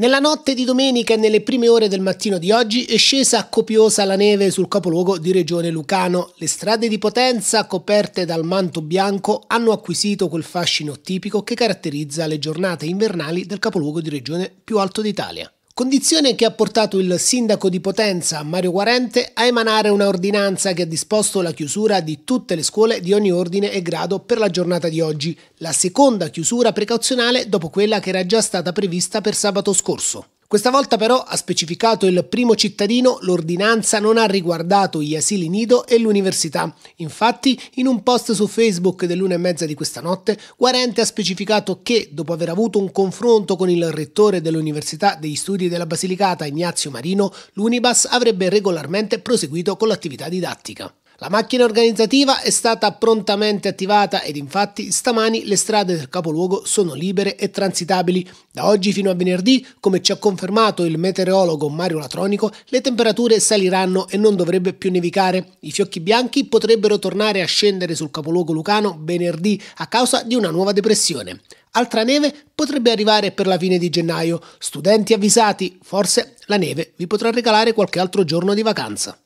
Nella notte di domenica e nelle prime ore del mattino di oggi è scesa copiosa la neve sul capoluogo di Regione Lucano. Le strade di Potenza, coperte dal manto bianco, hanno acquisito quel fascino tipico che caratterizza le giornate invernali del capoluogo di Regione più alto d'Italia. Condizione che ha portato il sindaco di Potenza, Mario Guarente, a emanare un'ordinanza che ha disposto la chiusura di tutte le scuole di ogni ordine e grado per la giornata di oggi, la seconda chiusura precauzionale dopo quella che era già stata prevista per sabato scorso. Questa volta però, ha specificato il primo cittadino, l'ordinanza non ha riguardato gli asili nido e l'università. Infatti, in un post su Facebook dell'una e mezza di questa notte, Guarente ha specificato che, dopo aver avuto un confronto con il rettore dell'Università degli Studi della Basilicata, Ignazio Marino, l'Unibas avrebbe regolarmente proseguito con l'attività didattica. La macchina organizzativa è stata prontamente attivata ed infatti stamani le strade del capoluogo sono libere e transitabili. Da oggi fino a venerdì, come ci ha confermato il meteorologo Mario Latronico, le temperature saliranno e non dovrebbe più nevicare. I fiocchi bianchi potrebbero tornare a scendere sul capoluogo lucano venerdì a causa di una nuova depressione. Altra neve potrebbe arrivare per la fine di gennaio. Studenti avvisati, forse la neve vi potrà regalare qualche altro giorno di vacanza.